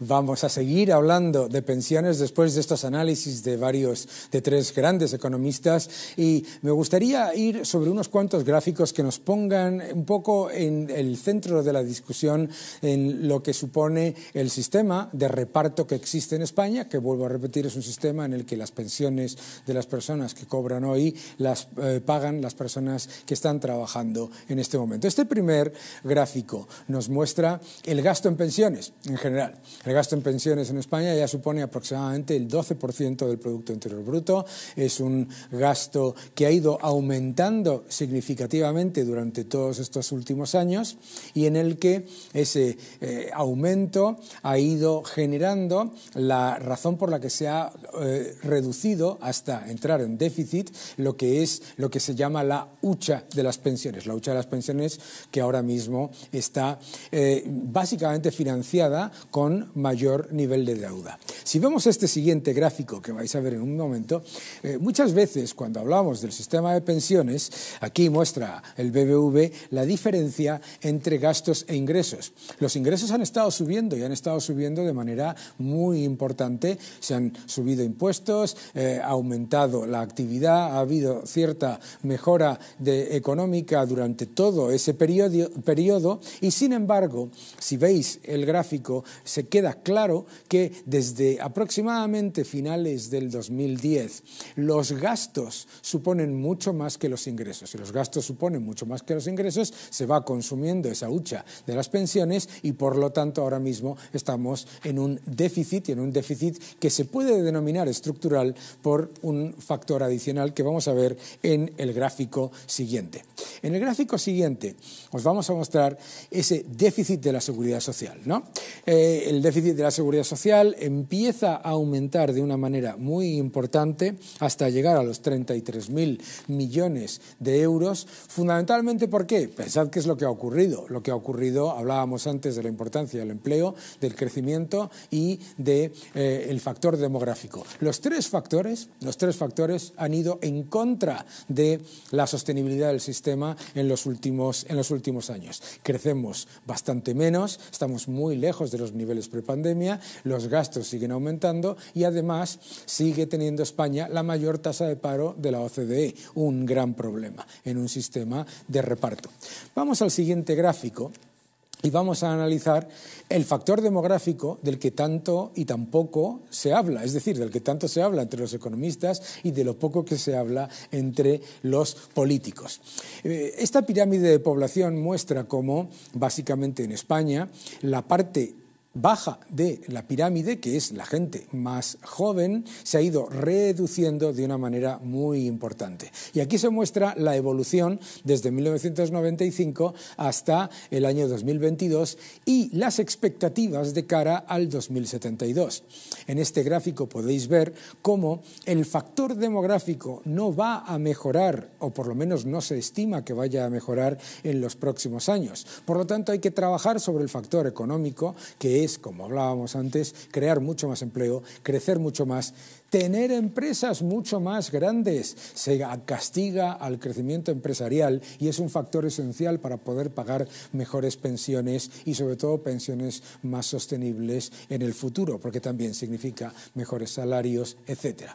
Vamos a seguir hablando de pensiones después de estos análisis de varios, de tres grandes economistas. Y me gustaría ir sobre unos cuantos gráficos que nos pongan un poco en el centro de la discusión en lo que supone el sistema de reparto que existe en España, que vuelvo a repetir, es un sistema en el que las pensiones de las personas que cobran hoy las eh, pagan las personas que están trabajando en este momento. Este primer gráfico nos muestra el gasto en pensiones en general. El gasto en pensiones en España ya supone aproximadamente el 12% del Producto Interior Bruto. Es un gasto que ha ido aumentando significativamente durante todos estos últimos años y en el que ese eh, aumento ha ido generando la razón por la que se ha eh, reducido hasta entrar en déficit lo que es lo que se llama la hucha de las pensiones, la hucha de las pensiones que ahora mismo está eh, básicamente financiada con mayor nivel de deuda. Si vemos este siguiente gráfico que vais a ver en un momento, eh, muchas veces cuando hablamos del sistema de pensiones, aquí muestra el BBV la diferencia entre gastos e ingresos. Los ingresos han estado subiendo y han estado subiendo de manera muy importante. Se han subido impuestos, eh, ha aumentado la actividad, ha habido cierta mejora de, económica durante todo ese periodo, periodo y sin embargo, si veis el gráfico, se queda claro que desde aproximadamente finales del 2010 los gastos suponen mucho más que los ingresos. y los gastos suponen mucho más que los ingresos, se va consumiendo esa hucha de las pensiones y por lo tanto ahora mismo estamos en un déficit y en un déficit que se puede denominar estructural por un factor adicional que vamos a ver en el gráfico siguiente. En el gráfico siguiente os vamos a mostrar ese déficit de la seguridad social. Eh, el déficit déficit de la seguridad social empieza a aumentar de una manera muy importante hasta llegar a los 33.000 millones de euros. Fundamentalmente, ¿por qué? Pensad que es lo que ha ocurrido. Lo que ha ocurrido, hablábamos antes de la importancia del empleo, del crecimiento y del de, eh, factor demográfico. Los tres factores, los tres factores han ido en contra de la sostenibilidad del sistema en los últimos, en los últimos años. Crecemos bastante menos, estamos muy lejos de los niveles preparados pandemia, los gastos siguen aumentando y además sigue teniendo España la mayor tasa de paro de la OCDE, un gran problema en un sistema de reparto. Vamos al siguiente gráfico y vamos a analizar el factor demográfico del que tanto y tan poco se habla, es decir, del que tanto se habla entre los economistas y de lo poco que se habla entre los políticos. Eh, esta pirámide de población muestra cómo, básicamente en España, la parte baja de la pirámide, que es la gente más joven, se ha ido reduciendo de una manera muy importante. Y aquí se muestra la evolución desde 1995 hasta el año 2022 y las expectativas de cara al 2072. En este gráfico podéis ver cómo el factor demográfico no va a mejorar, o por lo menos no se estima que vaya a mejorar en los próximos años. Por lo tanto, hay que trabajar sobre el factor económico, que es como hablábamos antes, crear mucho más empleo, crecer mucho más, tener empresas mucho más grandes. Se castiga al crecimiento empresarial y es un factor esencial para poder pagar mejores pensiones y sobre todo pensiones más sostenibles en el futuro, porque también significa mejores salarios, etc.